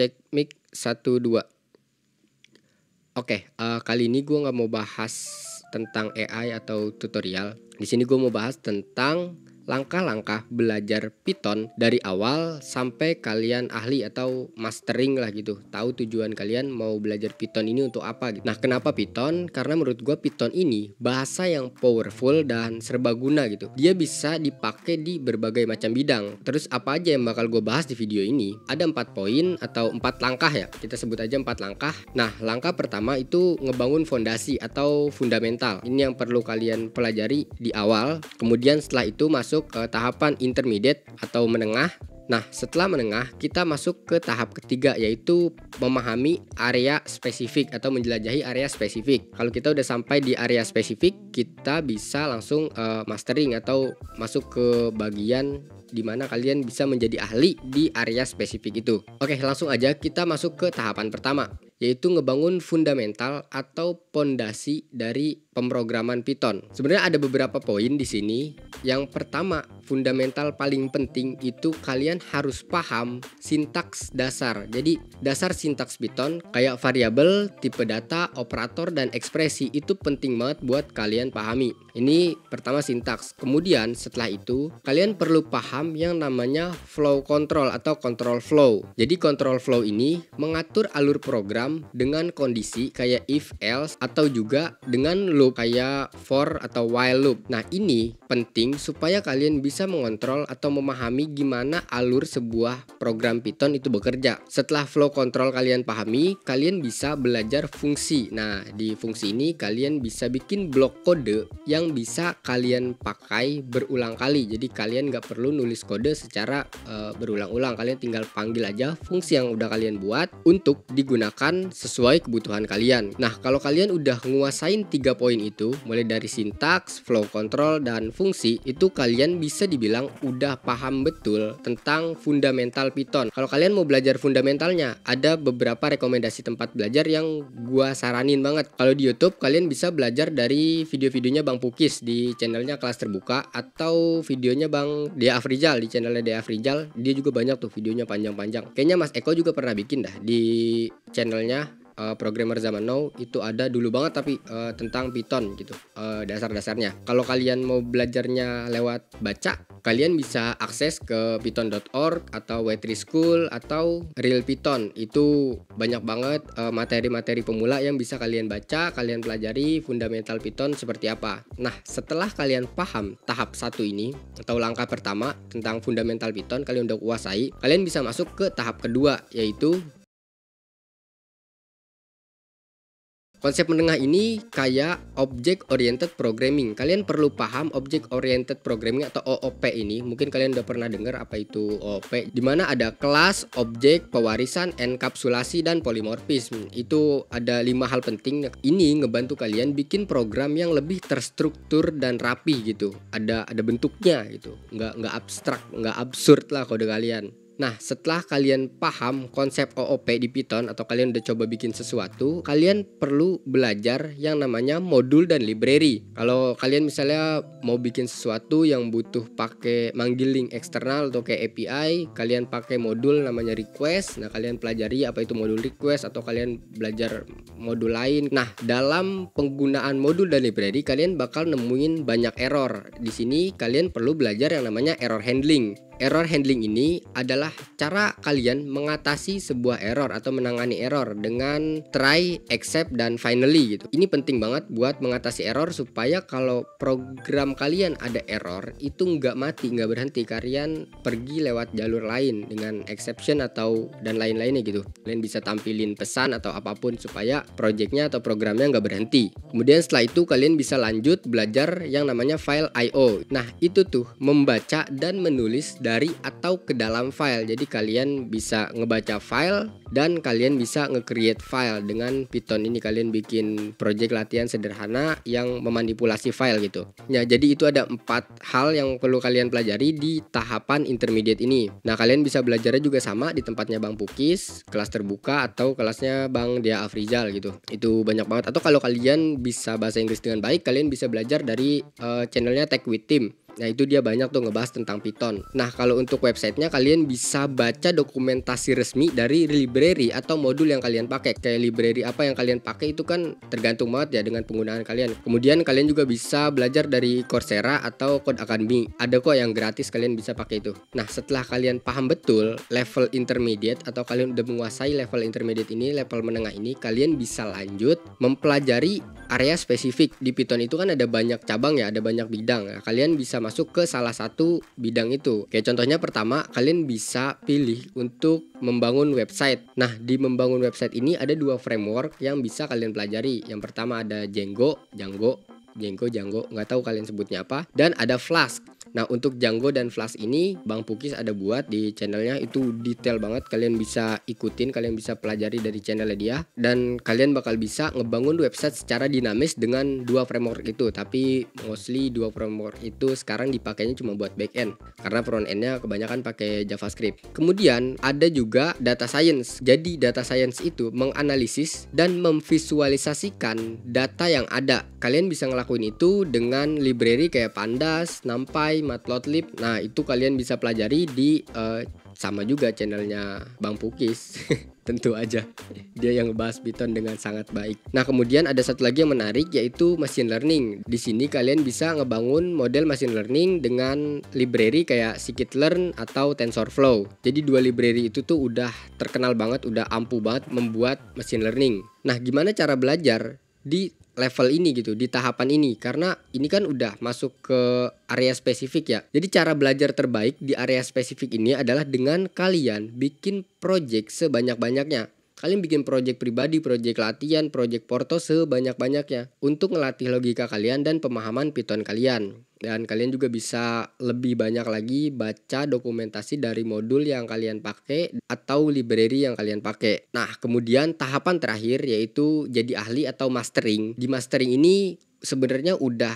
cek mic 1 2 Oke, uh, kali ini gue nggak mau bahas tentang AI atau tutorial. Di sini gue mau bahas tentang langkah-langkah belajar Python dari awal sampai kalian ahli atau mastering lah gitu. Tahu tujuan kalian mau belajar Python ini untuk apa gitu. Nah, kenapa Python? Karena menurut gue Python ini bahasa yang powerful dan serbaguna gitu. Dia bisa dipakai di berbagai macam bidang. Terus apa aja yang bakal gue bahas di video ini? Ada empat poin atau empat langkah ya. Kita sebut aja empat langkah. Nah, langkah pertama itu ngebangun fondasi atau fundamental. Ini yang perlu kalian pelajari di awal. Kemudian setelah itu masuk masuk ke tahapan intermediate atau menengah. Nah, setelah menengah, kita masuk ke tahap ketiga yaitu memahami area spesifik atau menjelajahi area spesifik. Kalau kita udah sampai di area spesifik, kita bisa langsung uh, mastering atau masuk ke bagian di mana kalian bisa menjadi ahli di area spesifik itu. Oke, langsung aja kita masuk ke tahapan pertama, yaitu ngebangun fundamental atau pondasi dari pemrograman Python. Sebenarnya ada beberapa poin di sini. Yang pertama, fundamental paling penting itu kalian harus paham sintaks dasar. Jadi, dasar sintaks Python kayak variabel, tipe data, operator dan ekspresi itu penting banget buat kalian pahami. Ini pertama sintaks. Kemudian setelah itu, kalian perlu paham yang namanya flow control atau control flow. Jadi, control flow ini mengatur alur program program dengan kondisi kayak if else atau juga dengan loop kayak for atau while loop. Nah, ini penting supaya kalian bisa mengontrol atau memahami gimana alur sebuah program Python itu bekerja. Setelah flow control kalian pahami, kalian bisa belajar fungsi. Nah, di fungsi ini kalian bisa bikin blok kode yang bisa kalian pakai berulang kali. Jadi kalian nggak perlu nulis kode secara uh, berulang-ulang. Kalian tinggal panggil aja fungsi yang udah kalian buat untuk digunakan sesuai kebutuhan kalian. Nah, kalau kalian udah nguasain tiga poin itu, mulai dari sintaks, flow control, dan fungsi, itu kalian bisa dibilang udah paham betul tentang fundamental Python. Kalau kalian mau belajar fundamentalnya, ada beberapa rekomendasi tempat belajar yang gua saranin banget. Kalau di YouTube, kalian bisa belajar dari video-videonya Bang Pukis di channelnya Kelas Terbuka atau videonya Bang Dea Afrijal di channelnya Dea Afrijal. Dia juga banyak tuh videonya panjang-panjang. Kayaknya Mas Eko juga pernah bikin dah di channelnya uh, programmer zaman now itu ada dulu banget tapi uh, tentang Python gitu uh, dasar-dasarnya. Kalau kalian mau belajarnya lewat baca, kalian bisa akses ke python.org atau Wetri School atau Real Python. Itu banyak banget materi-materi uh, pemula yang bisa kalian baca, kalian pelajari fundamental Python seperti apa. Nah, setelah kalian paham tahap satu ini atau langkah pertama tentang fundamental Python kalian udah kuasai, kalian bisa masuk ke tahap kedua yaitu Konsep menengah ini kayak object oriented programming. Kalian perlu paham object oriented programming atau OOP ini. Mungkin kalian udah pernah dengar apa itu OOP. Dimana ada kelas, objek, pewarisan, enkapsulasi dan polimorfisme. Itu ada lima hal penting. Ini ngebantu kalian bikin program yang lebih terstruktur dan rapi gitu. Ada ada bentuknya gitu. Nggak nggak abstrak, nggak absurd lah kode kalian. Nah, setelah kalian paham konsep OOP di Python atau kalian udah coba bikin sesuatu, kalian perlu belajar yang namanya modul dan library. Kalau kalian misalnya mau bikin sesuatu yang butuh pakai manggil link eksternal atau kayak API, kalian pakai modul namanya request. Nah, kalian pelajari apa itu modul request atau kalian belajar modul lain. Nah, dalam penggunaan modul dan library kalian bakal nemuin banyak error. Di sini kalian perlu belajar yang namanya error handling. Error handling ini adalah cara kalian mengatasi sebuah error atau menangani error dengan try, accept, dan finally gitu. Ini penting banget buat mengatasi error supaya kalau program kalian ada error itu nggak mati, nggak berhenti. Kalian pergi lewat jalur lain dengan exception atau dan lain-lainnya gitu. Kalian bisa tampilin pesan atau apapun supaya projectnya atau programnya nggak berhenti. Kemudian setelah itu kalian bisa lanjut belajar yang namanya file I.O. Nah itu tuh membaca dan menulis dan dari atau ke dalam file. Jadi kalian bisa ngebaca file dan kalian bisa nge-create file dengan Python ini kalian bikin project latihan sederhana yang memanipulasi file gitu. Ya, jadi itu ada empat hal yang perlu kalian pelajari di tahapan intermediate ini. Nah, kalian bisa belajarnya juga sama di tempatnya Bang Pukis, kelas terbuka atau kelasnya Bang Dia Afrizal gitu. Itu banyak banget atau kalau kalian bisa bahasa Inggris dengan baik, kalian bisa belajar dari uh, channelnya Tech with Team. Nah itu dia banyak tuh ngebahas tentang Python. Nah kalau untuk websitenya kalian bisa baca dokumentasi resmi dari library atau modul yang kalian pakai. Kayak library apa yang kalian pakai itu kan tergantung banget ya dengan penggunaan kalian. Kemudian kalian juga bisa belajar dari Coursera atau Code Academy. Ada kok yang gratis kalian bisa pakai itu. Nah setelah kalian paham betul level intermediate atau kalian udah menguasai level intermediate ini, level menengah ini, kalian bisa lanjut mempelajari area spesifik di Python itu kan ada banyak cabang ya, ada banyak bidang. Nah, kalian bisa masuk ke salah satu bidang itu. Kayak contohnya pertama kalian bisa pilih untuk membangun website. Nah, di membangun website ini ada dua framework yang bisa kalian pelajari. Yang pertama ada Django, Django, Django, Django, nggak tahu kalian sebutnya apa, dan ada Flask. Nah untuk Django dan Flash ini Bang Pukis ada buat di channelnya itu detail banget kalian bisa ikutin kalian bisa pelajari dari channelnya dia dan kalian bakal bisa ngebangun website secara dinamis dengan dua framework itu tapi mostly dua framework itu sekarang dipakainya cuma buat backend karena front endnya kebanyakan pakai JavaScript. Kemudian ada juga data science. Jadi data science itu menganalisis dan memvisualisasikan data yang ada. Kalian bisa ngelakuin itu dengan library kayak Pandas, NumPy, Matplotlib. Nah, itu kalian bisa pelajari di uh, sama juga channelnya Bang Pukis. Tentu aja dia yang ngebahas Python dengan sangat baik. Nah, kemudian ada satu lagi yang menarik yaitu machine learning. Di sini kalian bisa ngebangun model machine learning dengan library kayak scikit-learn atau TensorFlow. Jadi dua library itu tuh udah terkenal banget, udah ampuh banget membuat machine learning. Nah, gimana cara belajar di level ini gitu di tahapan ini karena ini kan udah masuk ke area spesifik ya. Jadi cara belajar terbaik di area spesifik ini adalah dengan kalian bikin project sebanyak-banyaknya. Kalian bikin project pribadi, project latihan, project porto sebanyak-banyaknya untuk melatih logika kalian dan pemahaman Python kalian. Dan kalian juga bisa lebih banyak lagi baca dokumentasi dari modul yang kalian pakai atau library yang kalian pakai. Nah, kemudian tahapan terakhir yaitu jadi ahli atau mastering. Di mastering ini sebenarnya udah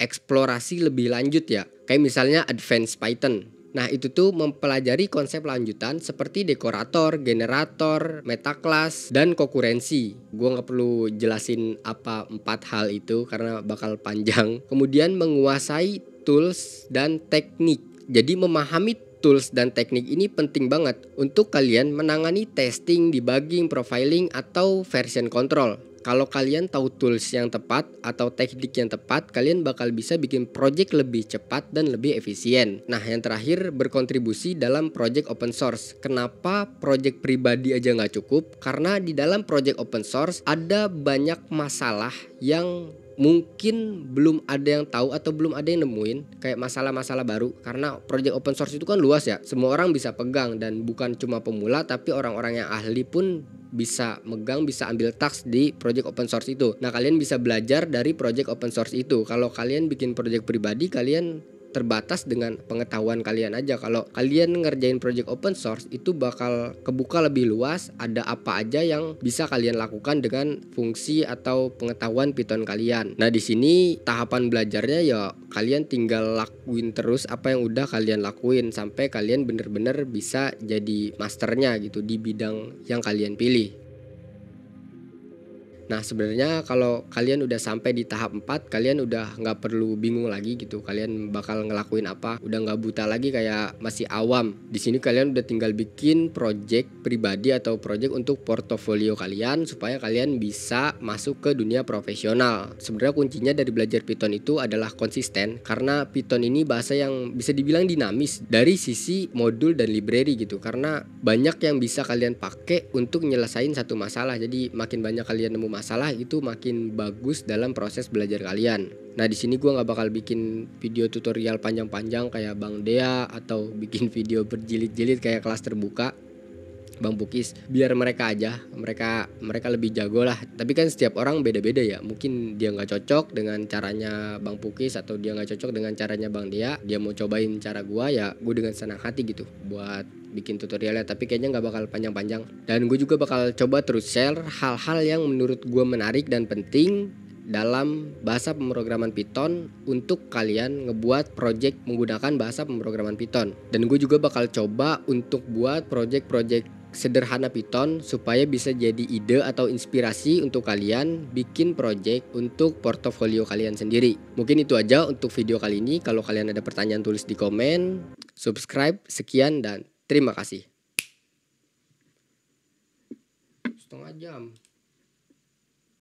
eksplorasi lebih lanjut ya. Kayak misalnya advanced Python Nah, itu tuh mempelajari konsep lanjutan seperti dekorator, generator, metaklas, dan kokurensi. Gue nggak perlu jelasin apa empat hal itu karena bakal panjang. Kemudian menguasai tools dan teknik. Jadi memahami tools dan teknik ini penting banget untuk kalian menangani testing, debugging, profiling, atau version control. Kalau kalian tahu tools yang tepat atau teknik yang tepat, kalian bakal bisa bikin project lebih cepat dan lebih efisien. Nah, yang terakhir berkontribusi dalam project open source. Kenapa project pribadi aja nggak cukup? Karena di dalam project open source ada banyak masalah yang mungkin belum ada yang tahu atau belum ada yang nemuin kayak masalah-masalah baru karena project open source itu kan luas ya semua orang bisa pegang dan bukan cuma pemula tapi orang-orang yang ahli pun bisa megang bisa ambil tax di project open source itu nah kalian bisa belajar dari project open source itu kalau kalian bikin project pribadi kalian terbatas dengan pengetahuan kalian aja. Kalau kalian ngerjain project open source itu bakal kebuka lebih luas, ada apa aja yang bisa kalian lakukan dengan fungsi atau pengetahuan Python kalian. Nah, di sini tahapan belajarnya ya kalian tinggal lakuin terus apa yang udah kalian lakuin sampai kalian bener-bener bisa jadi masternya gitu di bidang yang kalian pilih. Nah sebenarnya kalau kalian udah sampai di tahap 4 kalian udah nggak perlu bingung lagi gitu kalian bakal ngelakuin apa udah nggak buta lagi kayak masih awam di sini kalian udah tinggal bikin project pribadi atau project untuk portofolio kalian supaya kalian bisa masuk ke dunia profesional sebenarnya kuncinya dari belajar Python itu adalah konsisten karena Python ini bahasa yang bisa dibilang dinamis dari sisi modul dan library gitu karena banyak yang bisa kalian pakai untuk nyelesain satu masalah jadi makin banyak kalian nemu masalah masalah itu makin bagus dalam proses belajar kalian. Nah di sini gue nggak bakal bikin video tutorial panjang-panjang kayak Bang Dea atau bikin video berjilid-jilid kayak kelas terbuka. Bang Pukis biar mereka aja mereka mereka lebih jago lah tapi kan setiap orang beda-beda ya mungkin dia nggak cocok dengan caranya Bang Pukis atau dia nggak cocok dengan caranya Bang Dia dia mau cobain cara gua ya gue dengan senang hati gitu buat bikin tutorialnya tapi kayaknya nggak bakal panjang-panjang dan gue juga bakal coba terus share hal-hal yang menurut gue menarik dan penting dalam bahasa pemrograman Python untuk kalian ngebuat project menggunakan bahasa pemrograman Python. Dan gue juga bakal coba untuk buat project-project sederhana Python supaya bisa jadi ide atau inspirasi untuk kalian bikin project untuk portofolio kalian sendiri. Mungkin itu aja untuk video kali ini. Kalau kalian ada pertanyaan tulis di komen, subscribe, sekian dan terima kasih. Setengah jam.